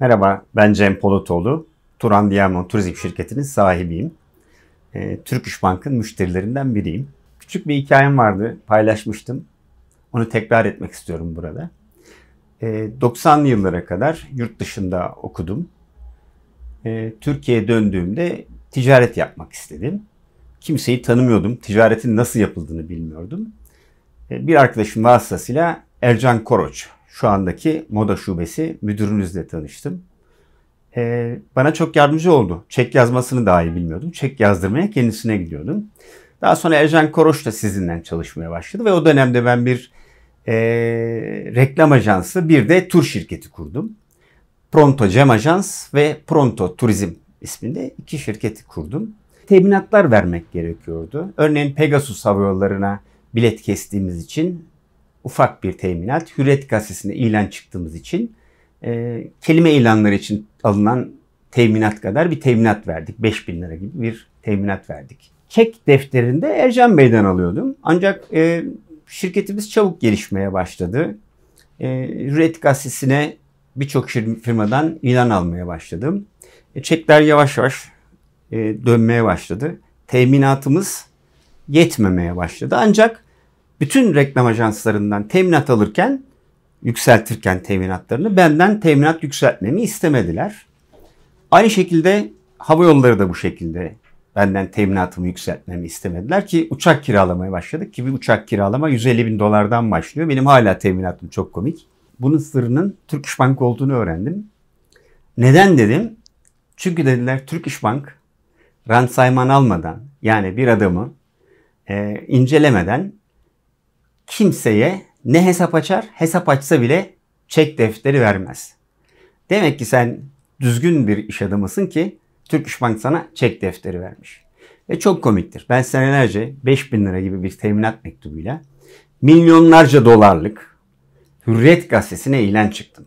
Merhaba, ben Cem Polatoğlu, Turan Diamond Turizm Şirketi'nin sahibiyim. E, Türk İş Bank'ın müşterilerinden biriyim. Küçük bir hikayem vardı, paylaşmıştım. Onu tekrar etmek istiyorum burada. E, ee, 90'lı yıllara kadar yurt dışında okudum. E, Türkiye'ye döndüğümde ticaret yapmak istedim. Kimseyi tanımıyordum, ticaretin nasıl yapıldığını bilmiyordum. E, bir arkadaşım vasıtasıyla Ercan Koroç şu andaki moda şubesi müdürünüzle tanıştım. Ee, bana çok yardımcı oldu. Çek yazmasını dahi bilmiyordum. Çek yazdırmaya kendisine gidiyordum. Daha sonra Ercan Koroş da sizinle çalışmaya başladı ve o dönemde ben bir e, reklam ajansı bir de tur şirketi kurdum. Pronto Cem Ajans ve Pronto Turizm isminde iki şirketi kurdum. Teminatlar vermek gerekiyordu. Örneğin Pegasus hava yollarına bilet kestiğimiz için ufak bir teminat. Hürriyet gazetesinde ilan çıktığımız için e, kelime ilanları için alınan teminat kadar bir teminat verdik. 5 bin lira gibi bir teminat verdik. Çek defterinde Ercan Bey'den alıyordum. Ancak e, şirketimiz çabuk gelişmeye başladı. E, Hürriyet gazetesine birçok firmadan ilan almaya başladım. E, çekler yavaş yavaş e, dönmeye başladı. Teminatımız yetmemeye başladı. Ancak bütün reklam ajanslarından teminat alırken yükseltirken teminatlarını benden teminat yükseltmemi istemediler. Aynı şekilde hava yolları da bu şekilde benden teminatımı yükseltmemi istemediler ki uçak kiralamaya başladık ki bir uçak kiralama 150 bin dolardan başlıyor. Benim hala teminatım çok komik. Bunun sırrının Türk İş Bank olduğunu öğrendim. Neden dedim? Çünkü dediler Türk İş Bank ransayman almadan yani bir adamı e, incelemeden kimseye ne hesap açar, hesap açsa bile çek defteri vermez. Demek ki sen düzgün bir iş adamısın ki Türk İş Bank sana çek defteri vermiş. Ve çok komiktir. Ben senelerce 5000 lira gibi bir teminat mektubuyla milyonlarca dolarlık Hürriyet Gazetesi'ne ilan çıktım.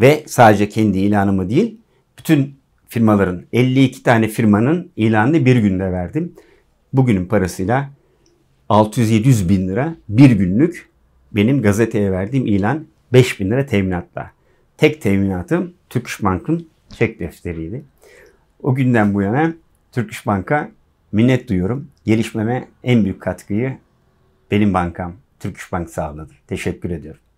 Ve sadece kendi ilanımı değil, bütün firmaların 52 tane firmanın ilanını bir günde verdim. Bugünün parasıyla 600-700 bin lira bir günlük benim gazeteye verdiğim ilan 5 bin lira teminatla. Tek teminatım Türk Bank'ın çek defteriydi. O günden bu yana Türk Bank'a minnet duyuyorum. Gelişmeme en büyük katkıyı benim bankam Türk Bank sağladı. Teşekkür ediyorum.